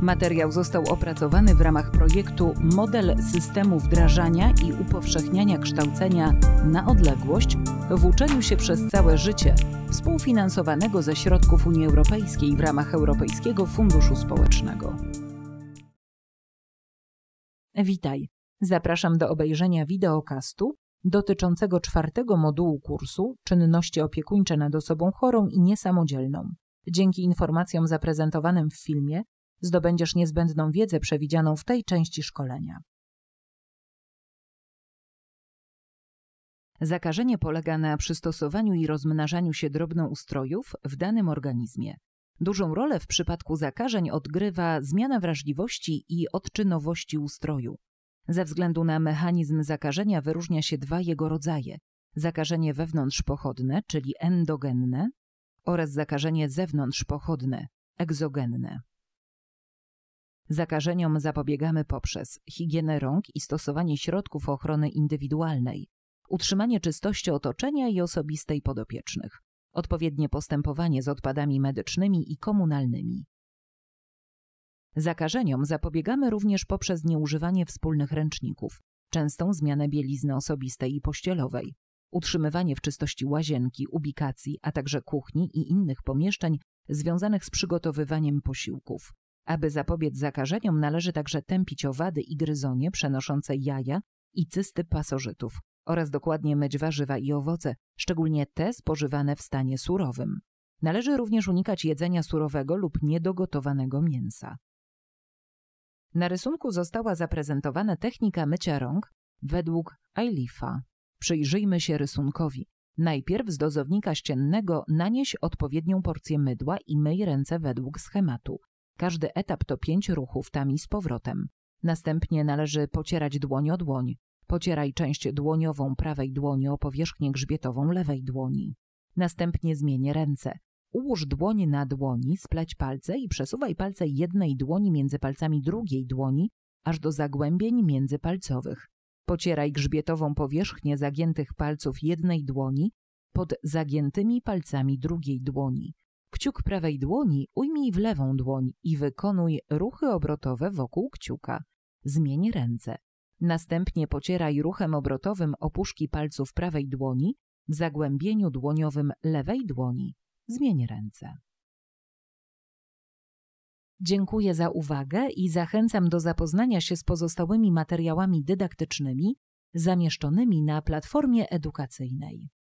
Materiał został opracowany w ramach projektu Model systemu wdrażania i upowszechniania kształcenia na odległość w uczeniu się przez całe życie, współfinansowanego ze środków Unii Europejskiej w ramach Europejskiego Funduszu Społecznego. Witaj. Zapraszam do obejrzenia wideokastu dotyczącego czwartego modułu kursu Czynności opiekuńcze nad osobą chorą i niesamodzielną. Dzięki informacjom zaprezentowanym w filmie zdobędziesz niezbędną wiedzę przewidzianą w tej części szkolenia. Zakażenie polega na przystosowaniu i rozmnażaniu się drobnoustrojów w danym organizmie. Dużą rolę w przypadku zakażeń odgrywa zmiana wrażliwości i odczynowości ustroju. Ze względu na mechanizm zakażenia wyróżnia się dwa jego rodzaje: zakażenie wewnątrzpochodne, czyli endogenne, oraz zakażenie zewnątrzpochodne, egzogenne. Zakażeniom zapobiegamy poprzez higienę rąk i stosowanie środków ochrony indywidualnej, utrzymanie czystości otoczenia i osobistej podopiecznych, odpowiednie postępowanie z odpadami medycznymi i komunalnymi. Zakażeniom zapobiegamy również poprzez nieużywanie wspólnych ręczników, częstą zmianę bielizny osobistej i pościelowej, utrzymywanie w czystości łazienki, ubikacji, a także kuchni i innych pomieszczeń związanych z przygotowywaniem posiłków, aby zapobiec zakażeniom, należy także tępić owady i gryzonie przenoszące jaja i cysty pasożytów oraz dokładnie myć warzywa i owoce, szczególnie te spożywane w stanie surowym. Należy również unikać jedzenia surowego lub niedogotowanego mięsa. Na rysunku została zaprezentowana technika mycia rąk według Eilifa. Przyjrzyjmy się rysunkowi. Najpierw z dozownika ściennego nanieś odpowiednią porcję mydła i myj ręce według schematu. Każdy etap to pięć ruchów tam i z powrotem. Następnie należy pocierać dłoń o dłoń. Pocieraj część dłoniową prawej dłoni o powierzchnię grzbietową lewej dłoni. Następnie zmienię ręce. Ułóż dłoń na dłoni, spleć palce i przesuwaj palce jednej dłoni między palcami drugiej dłoni, aż do zagłębień międzypalcowych. Pocieraj grzbietową powierzchnię zagiętych palców jednej dłoni pod zagiętymi palcami drugiej dłoni. Kciuk prawej dłoni ujmij w lewą dłoń i wykonuj ruchy obrotowe wokół kciuka. Zmień ręce. Następnie pocieraj ruchem obrotowym opuszki palców prawej dłoni w zagłębieniu dłoniowym lewej dłoni. Zmień ręce. Dziękuję za uwagę i zachęcam do zapoznania się z pozostałymi materiałami dydaktycznymi zamieszczonymi na platformie edukacyjnej.